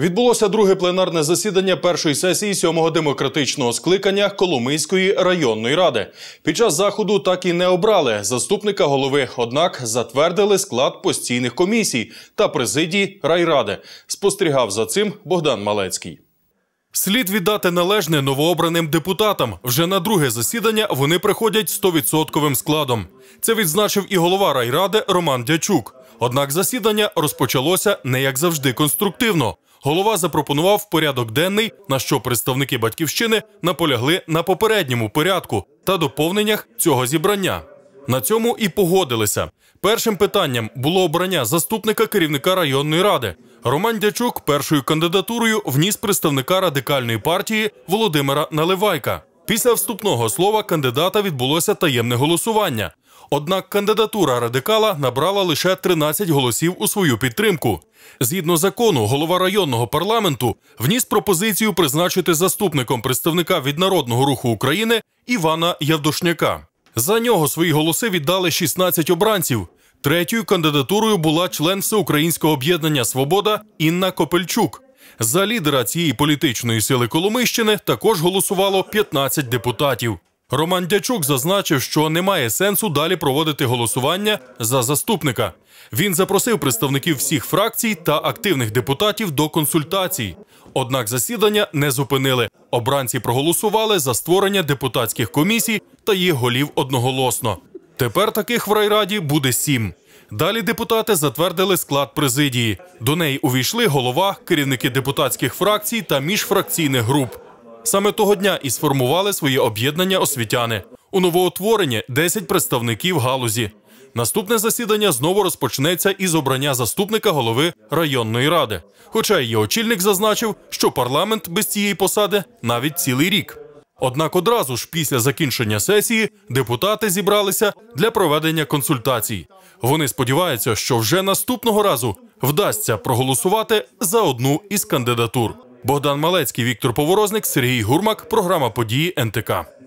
Відбулося друге пленарне засідання першої сесії сьомого демократичного скликання Коломийської районної ради. Під час заходу так і не обрали заступника голови, однак затвердили склад постійних комісій та президії райради. Спостерігав за цим Богдан Малецький. Слід віддати належне новообраним депутатам. Вже на друге засідання вони приходять стовідсотковим складом. Це відзначив і голова райради Роман Дячук. Однак засідання розпочалося не як завжди конструктивно голова запропонував порядок денний, на що представники батьківщини наполягли на попередньому порядку та доповненнях цього зібрання. На цьому і погодилися. Першим питанням було обрання заступника керівника районної ради. Роман Дячук першою кандидатурою вніс представника радикальної партії Володимира Наливайка. Після вступного слова кандидата відбулося таємне голосування. Однак кандидатура радикала набрала лише 13 голосів у свою підтримку. Згідно закону, голова районного парламенту вніс пропозицію призначити заступником представника від народного руху України Івана Явдошняка. За нього свої голоси віддали 16 обранців. Третьою кандидатурою була член всеукраїнського об'єднання Свобода Інна Копельчук. За лідера цієї політичної сили Коломищини також голосувало 15 депутатів. Роман Дячук зазначив, що немає сенсу далі проводити голосування за заступника. Він запросив представників всіх фракцій та активних депутатів до консультацій. Однак засідання не зупинили. Обранці проголосували за створення депутатських комісій та їх голів одноголосно. Тепер таких в райраді буде сім. Далі депутати затвердили склад президії. До неї увійшли голова, керівники депутатських фракцій та міжфракційних груп. Саме того дня і сформували своє об'єднання освітяни. У новоутворенні 10 представників галузі. Наступне засідання знову розпочнеться із обрання заступника голови районної ради. Хоча її очільник зазначив, що парламент без цієї посади навіть цілий рік. Однак одразу ж після закінчення сесії депутати зібралися для проведення консультацій. Вони сподіваються, що вже наступного разу вдасться проголосувати за одну із кандидатур. Богдан Малецький, Віктор Поворозник, Сергій Гурмак, програма події НТК.